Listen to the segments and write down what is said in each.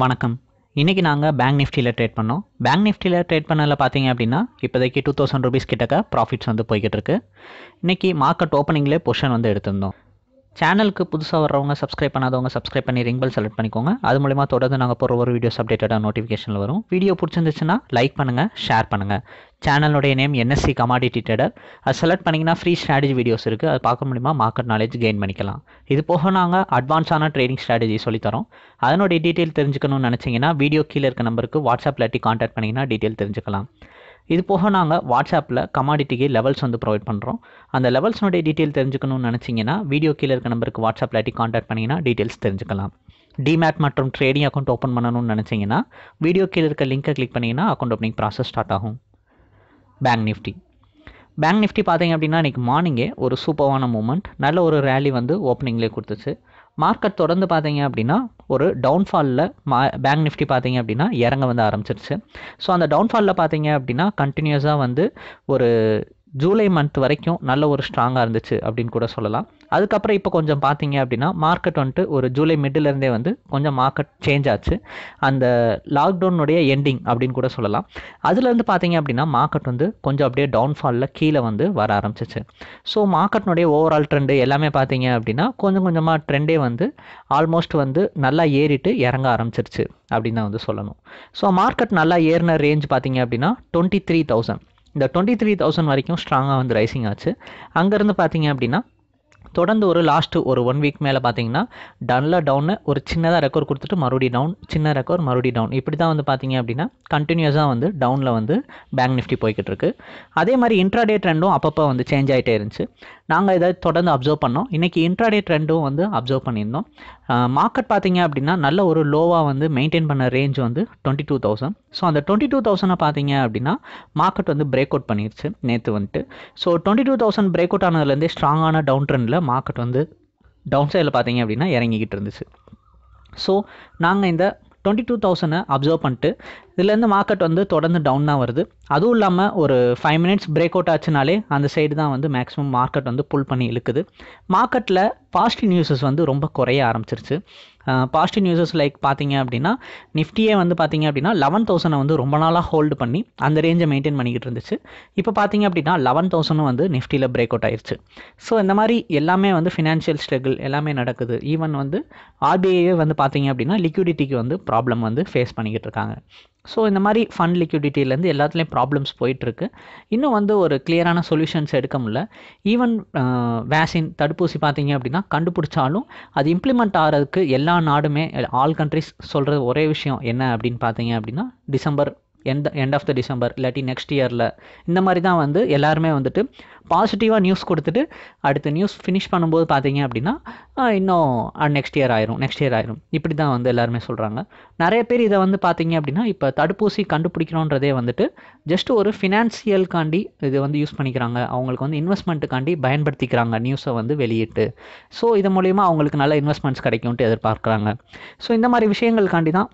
வணக்கம் இன்றைக்கி நாங்கள் பேங்க் நிஃப்டியில் ட்ரேட் பண்ணோம் பேங்க் நிஃப்டியில் ட்ரேட் பண்ணதில் பார்த்தீங்க அப்படின்னா இப்போதைக்கு டூ தௌசண்ட் ருபீஸ் கிட்டக்க ப்ராஃபிட்ஸ் வந்து போய்கிட்டு இருக்கு இன்றைக்கி மார்க்கெட் ஓப்பனிங்லேயே பொஷன் வந்து எடுத்திருந்தோம் சேனலுக்கு புதுசாக வரவங்க சப்ஸ்கிரைப் பண்ணாதவங்க சப்ஸ்கிரைப் பண்ணி ரிங் பெல் செலக்ட் பண்ணிக்கோங்க அது மூலிமா தொடர்ந்து நாங்கள் போகிற ஒரு வீடியோஸ் அப்டேட்டடாக நோட்டிஃபிகேஷனில் வரும் வீடியோ பிடிச்சிருந்துச்சுன்னா லைக் பண்ணுங்கள் ஷேர் பண்ணுங்கள் சேனலுடைய நேம் என்எஸ்சி கமாடிட்டி ட்ரேடர் அது செலக்ட் பண்ணிங்கன்னா ஃப்ரீ ஸ்ட்ராட்டஜி வீடியோஸ் இருக்குது அது பார்க்க முடியுமா மார்க்கெட் நாலேஜ் கெயின் பண்ணிக்கலாம் இது போக நாங்கள் அட்வான்ஸான ட்ரேடிங் ஸ்ட்ராட்டஜி சொல்லித்தரோம் அதனுடைய டீட்டெயில் தெரிஞ்சுக்கணும்னு நினச்சிங்கன்னா வீடியோ கீழே இருக்க நம்பருக்கு வாட்ஸ்அப் எட்டி கான்டாக்ட் பண்ணிங்கன்னா டீட்டெயில் தெரிஞ்சுக்கலாம் இது போக நாங்கள் வாட்ஸ்அப்பில் கமாடிட்டிக்கு லெவல்ஸ் வந்து ப்ரொவைட் பண்ணுறோம் அந்த லெவல்ஸ்னுடைய டீட்டெயில் தெரிஞ்சுக்கணும்னு நினச்சிங்கன்னா வீடியோ கீழே இருக்க நம்பருக்கு வாட்ஸ்அப்பில் ஆட்டி காண்டாக்ட் பண்ணிங்கன்னா டீட்டெயில்ஸ் தெரிஞ்சுக்கலாம் டிமேட் மற்றும் ட்ரேடிங் அக்கௌண்ட் ஓப்பன் பண்ணணும்னு நினச்சிங்கன்னா வீடியோ கீழே இருக்க லிங்க்கை கிளிக் பண்ணிங்கன்னா அக்கௌண்ட் ஓப்பனிங் ப்ராசஸ் ஸ்டார்ட் ஆகும் பேங்க் நிஃப்டி பேங்க் நிஃப்டி பார்த்தீங்க அப்படின்னா இன்றைக்கி மார்னிங்கே ஒரு சூப்பரான மூமெண்ட் நல்ல ஒரு ரேலி வந்து ஓப்பனிங்லேயே கொடுத்துச்சு மார்க்கெட் தொடர்ந்து பார்த்தீங்க அப்படின்னா ஒரு டவுன்ஃபாலில் மா பேங்க் நிஃப்டி பார்த்தீங்க அப்படின்னா இறங்க வந்து ஆரம்பிச்சிருச்சு ஸோ அந்த டவுன்ஃபாலில் பார்த்தீங்க அப்படின்னா கண்டினியூஸாக வந்து ஒரு ஜூலை மந்த் வரைக்கும் நல்ல ஒரு ஸ்ட்ராங்காக இருந்துச்சு அப்படின்னு கூட சொல்லலாம் அதுக்கப்புறம் இப்போ கொஞ்சம் பார்த்தீங்க அப்படின்னா மார்க்கெட் வந்துட்டு ஒரு ஜூலை மிடிலேருந்தே வந்து கொஞ்சம் மார்க்கெட் சேஞ்ச் ஆச்சு அந்த லாக்டவுனுடைய எண்டிங் அப்படின்னு கூட சொல்லலாம் அதுலேருந்து பார்த்தீங்க அப்படின்னா மார்க்கெட் வந்து கொஞ்சம் அப்படியே டவுன்ஃபாலில் கீழே வந்து வர ஆரம்பிச்சிச்சு ஸோ மார்க்கெட்னுடைய ஓவரால் ட்ரெண்டு எல்லாமே பார்த்தீங்க அப்படின்னா கொஞ்சம் கொஞ்சமாக ட்ரெண்டே வந்து ஆல்மோஸ்ட் வந்து நல்லா ஏறிட்டு இறங்க ஆரம்பிச்சிருச்சு அப்படின்னு தான் வந்து சொல்லணும் ஸோ மார்க்கெட் நல்லா ஏறின ரேஞ்ச் பார்த்தீங்க அப்படின்னா டுவெண்ட்டி த்ரீ தௌசண்ட் இந்த டுவெண்ட்டி த்ரீ தௌசண்ட் வரைக்கும் ஸ்ட்ராங்காக வந்து ரைசிங் ஆச்சு அங்கேருந்து பார்த்தீங்க அப்படின்னா தொடர்ந்து ஒரு லாஸ்ட்டு ஒரு ஒன் வீக் மேலே பார்த்தீங்கன்னா டனில் டவுன் ஒரு சின்னதாக ரெக்கார்ட் கொடுத்துட்டு மறுபடியும் டவுன் சின்ன ரெக்கார்ட் மறுபடியும் டவுன் இப்படி தான் வந்து பார்த்தீங்க அப்படின்னா கண்டினியூஸாக வந்து டவுனில் வந்து பேங்க் நிஃப்டி போய்கிட்டு இருக்கு அதே மாதிரி இன்ட்ராடே ட்ரெண்டும் அப்பப்போ வந்து சேஞ்ச் ஆகிட்டே இருந்துச்சு நாங்கள் இதை தொடர்ந்து அப்சர்வ் பண்ணோம் இன்றைக்கி இன்ட்ராடே ட்ரெண்டும் வந்து அப்சர்வ் பண்ணியிருந்தோம் மார்க்கெட் பார்த்தீங்க அப்படின்னா நல்ல ஒரு லோவாக வந்து மெயின்டைன் பண்ண ரேஞ்ச் வந்து டுவெண்ட்டி டூ தௌசண்ட் ஸோ அந்த டுவெண்ட்டி டூ தௌசண்டை பார்த்தீங்க அப்படின்னா மார்க்கெட் வந்து பிரேக் அவுட் பண்ணிடுச்சு நேற்று வந்துட்டு so twenty two thousand break out ஆனதுலேருந்தே ஸ்ட்ராங்கான டவுன் ட்ரெண்டில் மார்க்கெட் வந்து டவுன் சைடில் பார்த்தீங்க அப்படின்னா இறங்கிக்கிட்டு இருந்துச்சு ஸோ நாங்கள் இந்த டுவெண்ட்டி டூ தௌசண்டை அப்சர்வ் பண்ணிட்டு இதுலேருந்து மார்க்கெட் வந்து தொடர்ந்து டவுன் தான் வருது அதுவும் இல்லாமல் ஒரு ஃபைவ் மினிட்ஸ் பிரேக் அவுட் ஆச்சுனாலே அந்த சைடு தான் வந்து மேக்ஸிமம் மார்க்கெட் வந்து புல் பண்ணி இழுக்குது மார்க்கெட்டில் பாசிட்டிவ் நியூஸஸ் வந்து ரொம்ப குறைய ஆரம்பிச்சிருச்சு பாசிட்டிவ் நியூஸஸ் லைக் பார்த்தீங்க அப்படின்னா நிஃப்டியே வந்து பார்த்தீங்க அப்படின்னா லெவன் தௌசண்டை வந்து ரொம்ப நாளாக ஹோல்டு பண்ணி அந்த ரேஞ்சை மெயின்டைன் பண்ணிக்கிட்டு இருந்துச்சு இப்போ பார்த்தீங்க அப்படின்னா லெவன் தௌசண்டும் வந்து நிஃப்டியில் பிரேக் அவுட் ஆயிடுச்சு ஸோ இந்த மாதிரி எல்லாமே வந்து ஃபினான்ஷியல் ஸ்ட்ரகிள் எல்லாமே நடக்குது ஈவன் வந்து ஆர்பிஐயே வந்து பார்த்தீங்க அப்படின்னா லிக்விடிட்டிக்கு வந்து ப்ராப்ளம் வந்து ஃபேஸ் பண்ணிக்கிட்டு இருக்காங்க ஸோ இந்த மாதிரி ஃபண்ட் லிக்விடிட்டிலேருந்து எல்லாத்துலேயும் ப்ராப்ளம்ஸ் போயிட்டுருக்கு இன்னும் வந்து ஒரு கிளியரான சொல்யூஷன்ஸ் எடுக்க முடியல ஈவன் வேக்சின் தடுப்பூசி பார்த்தீங்க அப்படின்னா கண்டுபிடிச்சாலும் அது இம்ப்ளிமெண்ட் ஆகிறதுக்கு எல்லா நாடுமே ஆல் கண்ட்ரிஸ் சொல்கிறது ஒரே விஷயம் என்ன அப்படின்னு பார்த்தீங்க அப்படின்னா December end end of the December இல்லாட்டி நெக்ஸ்ட் இயரில் இந்த மாதிரி தான் வந்து எல்லாருமே வந்துட்டு பாசிட்டிவாக நியூஸ் கொடுத்துட்டு அடுத்த நியூஸ் ஃபினிஷ் பண்ணும்போது பார்த்தீங்க அப்படின்னா இன்னும் நெக்ஸ்ட் இயர் ஆயிரும் நெக்ஸ்ட் இயர் ஆயிரும் இப்படி தான் வந்து எல்லாருமே சொல்கிறாங்க நிறைய பேர் இதை வந்து பார்த்தீங்க அப்படின்னா இப்போ தடுப்பூசி கண்டுபிடிக்கணுன்றதே வந்துட்டு ஜஸ்ட் ஒரு ஃபினான்சியல்காண்டி இது வந்து யூஸ் பண்ணிக்கிறாங்க அவங்களுக்கு வந்து இன்வெஸ்ட்மெண்ட்டுக்காண்டி பயன்படுத்திக்கிறாங்க நியூஸை வந்து வெளியிட்டு ஸோ இது மூலிமா அவங்களுக்கு நல்ல இன்வெஸ்ட்மெண்ட்ஸ் கிடைக்கும்ட்டு எதிர்பார்க்குறாங்க ஸோ இந்த மாதிரி விஷயங்களுக்காண்டி தான்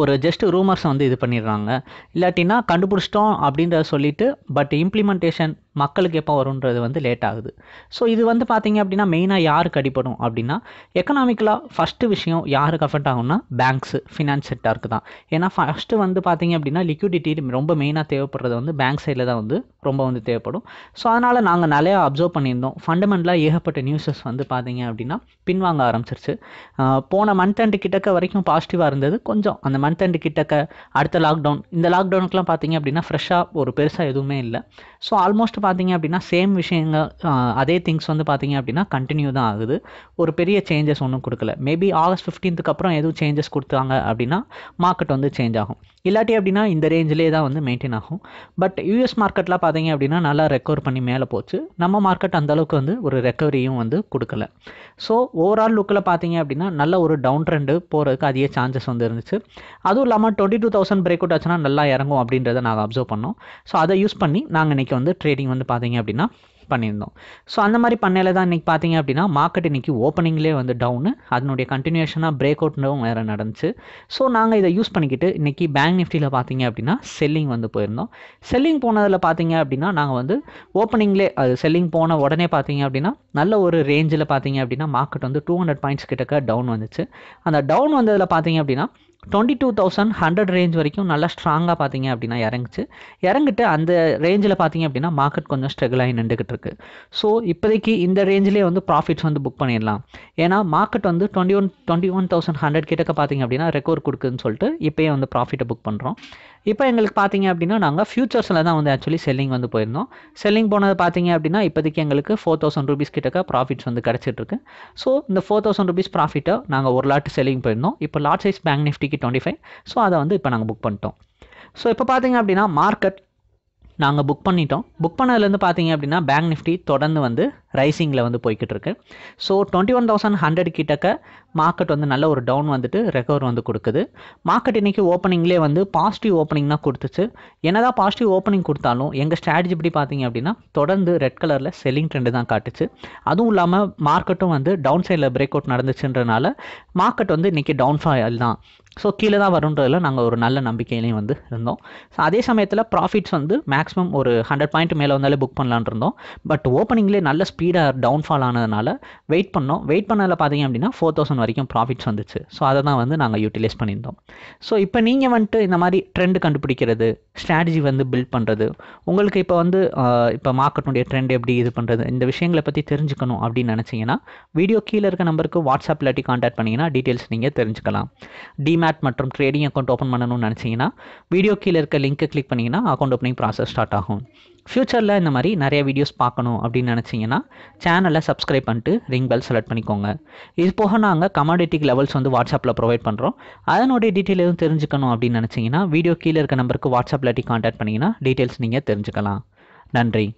ஒரு ஜஸ்ட் ரூமர்ஸை வந்து இது பண்ணிடுறாங்க இல்லாட்டினா கண்டுபிடிச்சிட்டோம் அப்படின்றத சொல்லிவிட்டு பட் இம்ப்ளிமெண்டேஷன் மக்களுக்கு எப்போ வரும்ன்றது வந்து லேட் ஆகுது ஸோ இது வந்து பார்த்திங்க அப்படின்னா மெயினாக யாருக்கு அடிப்படும் அப்படின்னா எக்கனாமிக்கலாக ஃபஸ்ட்டு விஷயம் யாருக்கு அஃபெக்ட் ஆகும்னா பேங்க்ஸு ஃபினான்ஸ் செக்டாருக்கு தான் ஏன்னா ஃபஸ்ட்டு வந்து பார்த்திங்க அப்படின்னா லிக்விடிட்டி ரொம்ப மெயினாக தேவைப்படுறது வந்து பேங்க் சைடில் தான் வந்து ரொம்ப வந்து தேவைப்படும் ஸோ அதனால் நாங்கள் நிறையா அப்சர்வ் பண்ணியிருந்தோம் ஃபண்டமெண்டலாக ஏகப்பட்ட நியூஸஸ் வந்து பார்த்திங்க அப்படின்னா பின்வாங்க ஆரம்பிச்சிருச்சு போன மந்த் அண்டு கிட்டக்க வரைக்கும் பாசிட்டிவாக இருந்தது கொஞ்சம் அந்த மந்த் எண்டு கிட்டக்க அடுத்த லாக்டவுன் இந்த லாக்டவுனுக்குலாம் பார்த்தீங்க அப்படின்னா ஃப்ரெஷ்ஷாக ஒரு பெருசாக எதுவுமே இல்லை ஸோ ஆல்மோஸ்ட் பார்த்தீங்க அப்படின்னா சேம் விஷயங்கள் அதே திங்ஸ் வந்து பார்த்தீங்க அப்படின்னா கண்டினியூ தான் ஆகுது ஒரு பெரிய சேஞ்சஸ் ஒன்றும் கொடுக்கல மேபி ஆகஸ்ட் ஃபிஃப்டீன்த்துக்கு அப்புறம் எதுவும் சேஞ்சஸ் கொடுத்தாங்க அப்படின்னா மார்க்கெட் வந்து சேஞ்ச் ஆகும் இல்லாட்டி அப்படின்னா இந்த ரேஞ்சிலே தான் வந்து மெயின்டைன் ஆகும் பட் யூஎஸ் மார்க்கெட்லாம் பார்த்தீங்க அப்படின்னா நல்லா ரெக்கவர் பண்ணி மேலே போச்சு நம்ம மார்க்கெட் அந்தளவுக்கு வந்து ஒரு ரெக்கவரியும் வந்து கொடுக்கல ஸோ ஓவரால் லுக்கில் பார்த்தீங்க அப்படின்னா நல்ல ஒரு டவுன் ட்ரெண்டு போகிறதுக்கு அதிக சான்சஸ் வந்து இருந்துச்சு அதுவும் இல்லாமல் twenty two thousand break out ஆச்சுன்னா நல்லா இறங்கும் அப்படின்றத நாங்கள் அப்சர்வ் பண்ணோம் ஸோ அதை யூஸ் பண்ணி நாங்கள் இன்றைக்கி வந்து ட்ரேடிங் வந்து பார்த்தீங்க அப்படின்னா பண்ணியிருந்தோம் ஸோ அந்த மாதிரி பண்ணையில் தான் இன்றைக்கி பார்த்தீங்க அப்படின்னா மார்க்கெட் இன்றைக்கி ஓப்பனிங்லேயே வந்து டவுனு அதனுடைய கண்டினியூஷனாக பிரேக் அவுட்னும் வேறு நடந்துச்சு ஸோ நாங்கள் இதை யூஸ் பண்ணிக்கிட்டு இன்றைக்கி பேங்க் நிஃப்டியில் பார்த்தீங்க அப்படின்னா செல்லிங் வந்து போயிருந்தோம் செல்லிங் போனதில் பார்த்தீங்க அப்படின்னா நாங்கள் வந்து ஓப்பனிங்லே அது செல்லிங் போன உடனே பார்த்தீங்க அப்படின்னா நல்ல ஒரு ரேஞ்சில் பார்த்தீங்க அப்படின்னா மார்க்கெட் வந்து டூ ஹண்ட்ரட் பாயிண்ட்ஸ் கிட்டக்க டவுன் வந்துச்சு அந்த டவுன் வந்ததில் பார்த்தீங்க அப்படின்னா twenty two thousand hundred range வரைக்கும் நல்லா ஸ்ட்ராங்காக பார்த்தீங்க அப்படின்னா இறங்குச்சு இறங்கிட்டு அந்த ரேஞ்சில் பார்த்தீங்க அப்படின்னா மார்க்கெட் கொஞ்சம் ஸ்ட்ரகிள் ஆகி நின்றுக்கிட்டு இருக்கு ஸோ இப்போதைக்கு இந்த ரேஞ்சிலே வந்து ப்ராஃபிட்ஸ் வந்து புக் பண்ணிடலாம் ஏன்னா மார்க்கெட் வந்து twenty one twenty one thousand hundred கிட்டக்க பார்த்தீங்க அப்படின்னா ரெக்கவர் கொடுக்குதுன்னு சொல்லிட்டு இப்போயே வந்து ப்ராஃபிட்டை புக் பண்ணுறோம் இப்போ எங்களுக்கு பார்த்தீங்க அப்படின்னா நாங்கள் ஃபியூச்சர்ஸில் தான் வந்து ஆக்சுவலி செல்லிங் வந்து போயிருந்தோம் செல்லிங் போனது பார்த்தீங்க அப்படின்னா இப்போதைக்கு எங்களுக்கு ஃபோர் தௌசண்ட் ருபீஸ் கிட்டக்க ப்ராஃபிட்ஸ் வந்து கிடச்சிட்ருக்கு ஸோ இந்த ஃபோர் தௌசண்ட் ருபீஸ் ப்ராஃபிட்டை நாங்கள் ஒரு லாட் செல்லிங் போயிருந்தோம் இப்போ லார்ஜ் சைஸ் பேங்க் நிஃப்டிக்கு டுவெண்ட்டி ஃபைவ் ஸோ அதை வந்து இப்போ நாங்கள் புக் பண்ணிட்டோம் ஸோ இப்போ பார்த்தீங்க அப்படின்னா மார்க்கெட் நாங்கள் புக் பண்ணிட்டோம் புக் பண்ணதுலேருந்து பார்த்தீங்க அப்படின்னா பேங்க் நிஃப்டி தொடர்ந்து வந்து ரைசிங்கில் வந்து போய்கிட்டு இருக்கு so twenty one thousand hundred கிட்டக்க மார்க்கெட் வந்து நல்ல ஒரு டவுன் வந்துட்டு ரெக்கவர் வந்து கொடுக்குது மார்க்கெட் இன்றைக்கி ஓப்பனிங்லேயே வந்து பாசிட்டிவ் ஓப்பனிங் தான் கொடுத்துச்சு என்னதான் பாசிட்டிவ் ஓப்பனிங் கொடுத்தாலும் எங்கள் ஸ்ட்ராட்டஜி இப்படி பார்த்தீங்க அப்படின்னா தொடர்ந்து ரெட் கலரில் செல்லிங் ட்ரெண்டு தான் காட்டுச்சு அதுவும் இல்லாமல் மார்க்கெட்டும் வந்து டவுன் சைடில் பிரேக் அவுட் நடந்துச்சுன்றனால மார்க்கெட் வந்து இன்றைக்கி டவுன் தான் ஸோ கீழே தான் வருன்றதில் நாங்கள் ஒரு நல்ல நம்பிக்கையிலையும் வந்து இருந்தோம் ஸோ அதே சமயத்தில் ப்ராஃபிட்ஸ் வந்து மேக்ஸிமம் ஒரு ஹண்ட்ரட் பாயிண்ட் மேலே வந்தாலே புக் பண்ணலான் இருந்தோம் பட் ஓப்பனிங்லேயே நல்ல ஸ்பீடாக டவுன்ஃபால் ஆனதுனால வெயிட் பண்ணோம் வெயிட் பண்ணதில் பார்த்தீங்க அப்படின்னா ஃபோர் தௌசண்ட் வரைக்கும் ப்ராஃபிட்ஸ் வந்துச்சு ஸோ அதை தான் வந்து நாங்கள் யூட்டிலைஸ் பண்ணியிருந்தோம் ஸோ இப்போ நீங்கள் வந்துட்டு இந்த மாதிரி ட்ரெண்டு கண்டுபிடிக்கிறது ஸ்ட்ராட்டஜி வந்து பில்ட் பண்ணுறது உங்களுக்கு இப்போ வந்து இப்போ மார்க்கெட்டுடைய ட்ரெண்ட் எப்படி இது பண்ணுறது இந்த விஷயங்களை பற்றி தெரிஞ்சுக்கணும் அப்படின்னு நினச்சிங்கன்னா வீடியோ கீழே இருக்க நம்பருக்கு வாட்ஸ்அப் இல்லாட்டி காண்டாக்ட் பண்ணிங்கன்னா டீட்டெயில்ஸ் நீங்கள் தெரிஞ்சுக்கலாம் டிமேட் மற்றும் ட்ரேடிங் அக்கௌண்ட் ஓப்பன் பண்ணணும்னு நினச்சிங்கன்னா வீடியோ கீழே இருக்க லிங்க்கை கிளிக் பண்ணிங்கன்னா அக்கௌண்ட் ஓப்பனிங் ப்ராசஸ் ஸ்டார்ட் ஆகும் ஃப்யூச்சரில் இந்த மாதிரி நிறைய வீடியோஸ் பார்க்கணும் அப்படின்னு நினச்சிங்கன்னா சேனலை சப்ஸ்கிரைப் பண்ணிட்டு ரிங் பெல் செலக்ட் பண்ணிக்கோங்க இது போக நாங்கள் கமாடிட்டிக் லெவல்ஸ் வந்து வாட்ஸ்அப்பில் ப்ரொவைட் பண்ணுறோம் அதனுடைய டீட்டெயில் எதுவும் தெரிஞ்சுக்கணும் அப்படின்னு நினச்சிங்கன்னா வீடியோ கீழே இருக்க நம்பருக்கு வாட்ஸ்அப்பில் கான்டாக்ட் பண்ணிங்கன்னா டீட்டெயில்ஸ் நீங்கள் தெரிஞ்சுக்கலாம் நன்றி